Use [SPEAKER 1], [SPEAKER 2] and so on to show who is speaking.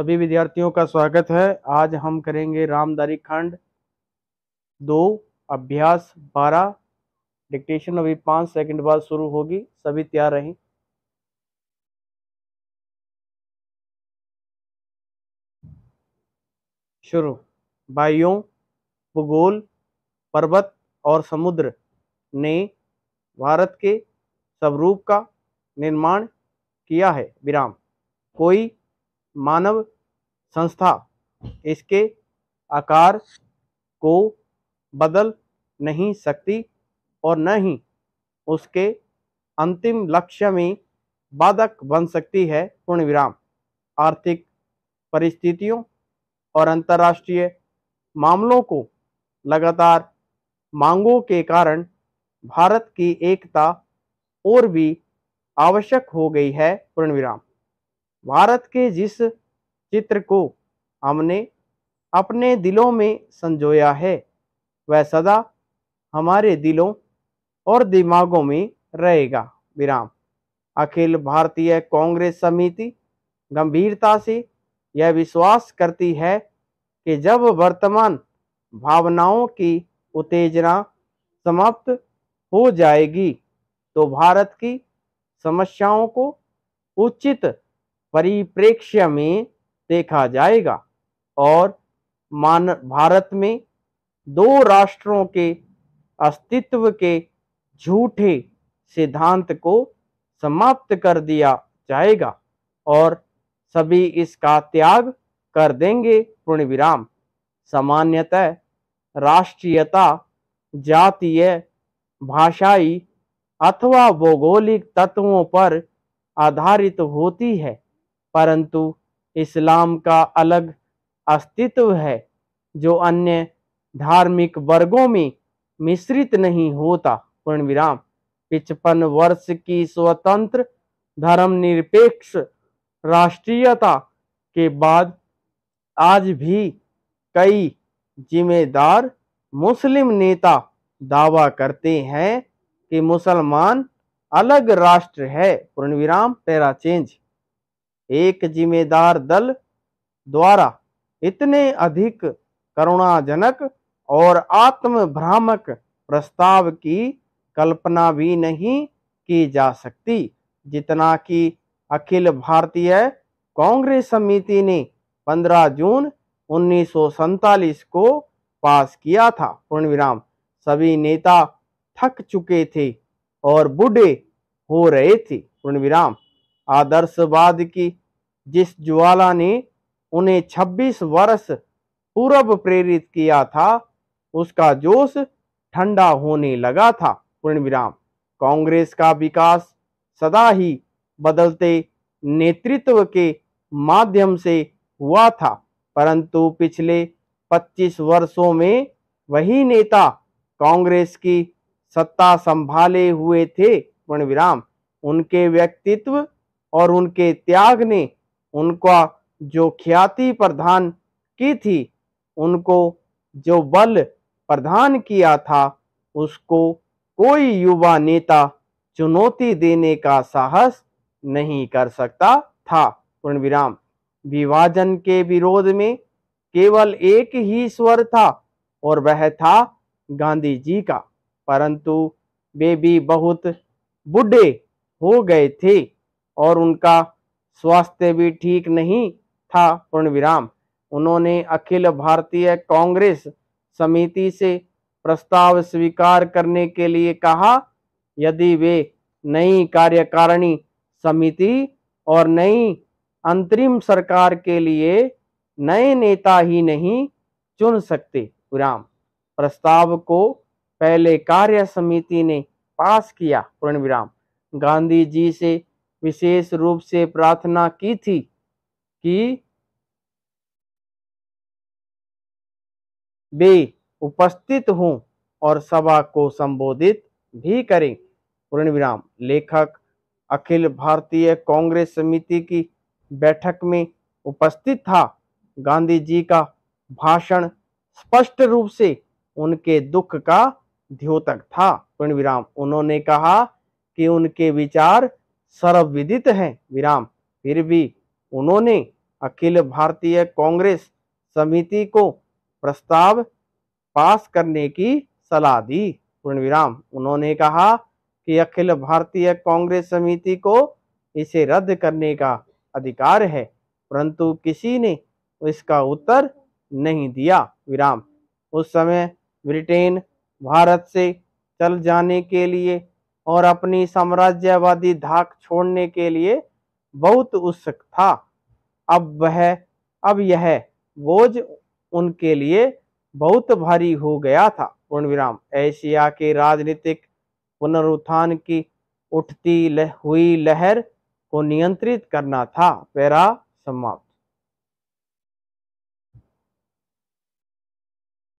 [SPEAKER 1] सभी विद्यार्थियों का स्वागत है आज हम करेंगे रामदारी खंड दो अभ्यास बारह डिक्टेशन अभी पाँच सेकंड बाद शुरू होगी सभी तैयार रहें शुरू भाइयों भूगोल पर्वत और समुद्र ने भारत के स्वरूप का निर्माण किया है विराम कोई मानव संस्था इसके आकार को बदल नहीं सकती और न ही उसके अंतिम लक्ष्य में बाधक बन सकती है पूर्ण विराम आर्थिक परिस्थितियों और अंतर्राष्ट्रीय मामलों को लगातार मांगों के कारण भारत की एकता और भी आवश्यक हो गई है पूर्ण विराम भारत के जिस चित्र को हमने अपने दिलों में संजोया है वह सदा हमारे दिलों और दिमागों में रहेगा विराम अखिल भारतीय कांग्रेस समिति गंभीरता से यह विश्वास करती है कि जब वर्तमान भावनाओं की उत्तेजना समाप्त हो जाएगी तो भारत की समस्याओं को उचित परिप्रेक्ष्य में देखा जाएगा और मान भारत में दो राष्ट्रों के अस्तित्व के झूठे सिद्धांत को समाप्त कर दिया जाएगा और सभी इसका त्याग कर देंगे पूर्ण विराम सामान्यतः राष्ट्रीयता जातीय भाषाई अथवा भौगोलिक तत्वों पर आधारित होती है परंतु इस्लाम का अलग अस्तित्व है जो अन्य धार्मिक वर्गों में मिश्रित नहीं होता पूर्ण विराम पिचपन वर्ष की स्वतंत्र धर्मनिरपेक्ष राष्ट्रीयता के बाद आज भी कई जिम्मेदार मुस्लिम नेता दावा करते हैं कि मुसलमान अलग राष्ट्र है पूर्ण विराम पैरा चेंज एक जिम्मेदार दल द्वारा इतने अधिक करुणाजनक और आत्मभ्रामक प्रस्ताव की कल्पना भी नहीं की जा सकती जितना कि अखिल भारतीय कांग्रेस समिति ने 15 जून उन्नीस को पास किया था पूर्ण विराम सभी नेता थक चुके थे और बूढ़े हो रहे थे पूर्ण विराम आदर्शवाद की जिस ज्वाला ने उन्हें 26 वर्ष पूर्व प्रेरित किया था उसका जोश ठंडा होने लगा था पूर्ण विराम कांग्रेस का विकास सदा ही बदलते नेतृत्व के माध्यम से हुआ था परंतु पिछले 25 वर्षों में वही नेता कांग्रेस की सत्ता संभाले हुए थे पूर्ण विराम उनके व्यक्तित्व और उनके त्याग ने उनका जो ख्याति प्रधान की थी उनको जो बल प्रधान किया था उसको कोई युवा नेता चुनौती देने का साहस नहीं कर सकता था पूर्ण विराम विभाजन के विरोध में केवल एक ही स्वर था और वह था गांधी जी का परंतु वे भी बहुत बुढ़े हो गए थे और उनका स्वास्थ्य भी ठीक नहीं था पूर्ण विराम उन्होंने अखिल भारतीय कांग्रेस समिति से प्रस्ताव स्वीकार करने के लिए कहा यदि वे नई कार्यकारिणी समिति और नई अंतरिम सरकार के लिए नए नेता ही नहीं चुन सकते विराम प्रस्ताव को पहले कार्य समिति ने पास किया पूर्ण विराम गांधी जी से विशेष रूप से प्रार्थना की थी कि वे उपस्थित हों और सभा को संबोधित भी करें पूर्ण विराम लेखक अखिल भारतीय कांग्रेस समिति की बैठक में उपस्थित था गांधी जी का भाषण स्पष्ट रूप से उनके दुख का द्योतक था पूर्ण विराम उन्होंने कहा कि उनके विचार सर्वविदित है विराम फिर भी उन्होंने अखिल भारतीय कांग्रेस समिति को प्रस्ताव पास करने की सलाह दी पूर्ण विराम उन्होंने कहा कि अखिल भारतीय कांग्रेस समिति को इसे रद्द करने का अधिकार है परंतु किसी ने इसका उत्तर नहीं दिया विराम उस समय ब्रिटेन भारत से चल जाने के लिए और अपनी साम्राज्यवादी धाक छोड़ने के लिए बहुत उत्सुक था अब वह अब यह बोझ उनके लिए बहुत भारी हो गया था पूर्ण विराम एशिया के राजनीतिक पुनरुत्थान की उठती लह, हुई लहर को नियंत्रित करना था पैरा समाप्त